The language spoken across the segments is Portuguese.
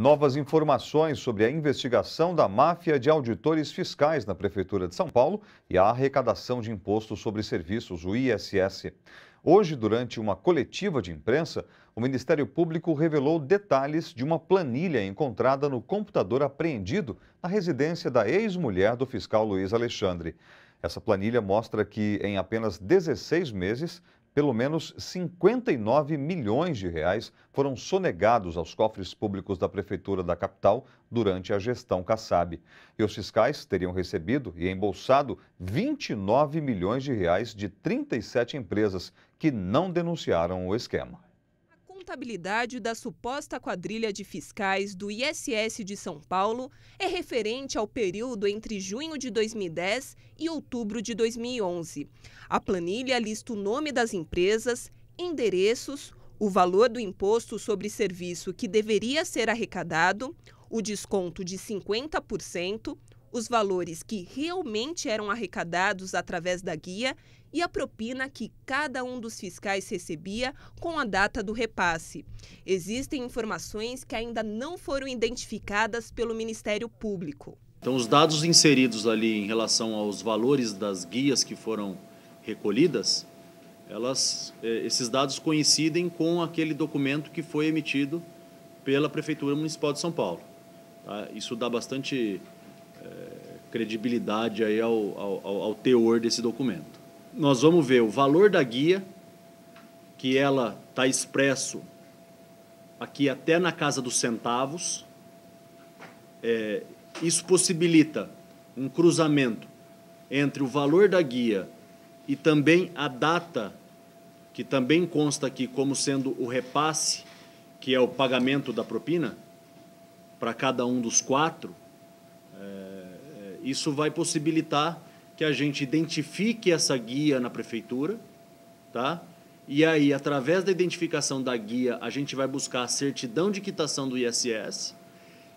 Novas informações sobre a investigação da máfia de auditores fiscais na Prefeitura de São Paulo e a arrecadação de impostos sobre serviços, o ISS. Hoje, durante uma coletiva de imprensa, o Ministério Público revelou detalhes de uma planilha encontrada no computador apreendido na residência da ex-mulher do fiscal Luiz Alexandre. Essa planilha mostra que, em apenas 16 meses, pelo menos 59 milhões de reais foram sonegados aos cofres públicos da Prefeitura da capital durante a gestão Kassab. E os fiscais teriam recebido e embolsado 29 milhões de reais de 37 empresas que não denunciaram o esquema contabilidade da suposta quadrilha de fiscais do ISS de São Paulo é referente ao período entre junho de 2010 e outubro de 2011. A planilha lista o nome das empresas, endereços, o valor do imposto sobre serviço que deveria ser arrecadado, o desconto de 50%, os valores que realmente eram arrecadados através da guia e a propina que cada um dos fiscais recebia com a data do repasse. Existem informações que ainda não foram identificadas pelo Ministério Público. Então, os dados inseridos ali em relação aos valores das guias que foram recolhidas, elas, é, esses dados coincidem com aquele documento que foi emitido pela Prefeitura Municipal de São Paulo. Tá? Isso dá bastante credibilidade aí ao, ao, ao teor desse documento. Nós vamos ver o valor da guia, que ela está expresso aqui até na casa dos centavos. É, isso possibilita um cruzamento entre o valor da guia e também a data, que também consta aqui como sendo o repasse, que é o pagamento da propina, para cada um dos quatro. É, isso vai possibilitar que a gente identifique essa guia na prefeitura, tá? E aí, através da identificação da guia, a gente vai buscar a certidão de quitação do ISS.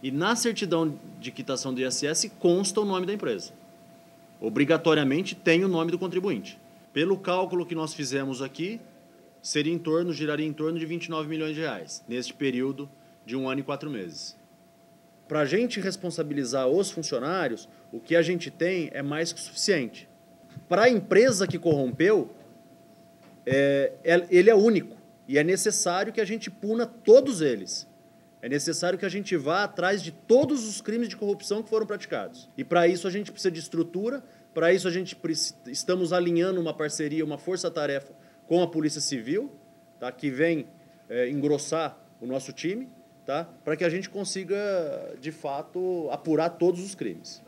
E na certidão de quitação do ISS consta o nome da empresa. Obrigatoriamente tem o nome do contribuinte. Pelo cálculo que nós fizemos aqui, seria em torno, giraria em torno de 29 milhões de reais, neste período de um ano e quatro meses. Para a gente responsabilizar os funcionários, o que a gente tem é mais que suficiente. Para a empresa que corrompeu, é, é, ele é único e é necessário que a gente puna todos eles. É necessário que a gente vá atrás de todos os crimes de corrupção que foram praticados. E para isso a gente precisa de estrutura, para isso a gente estamos alinhando uma parceria, uma força-tarefa com a Polícia Civil, tá? que vem é, engrossar o nosso time tá? para que a gente consiga, de fato, apurar todos os crimes.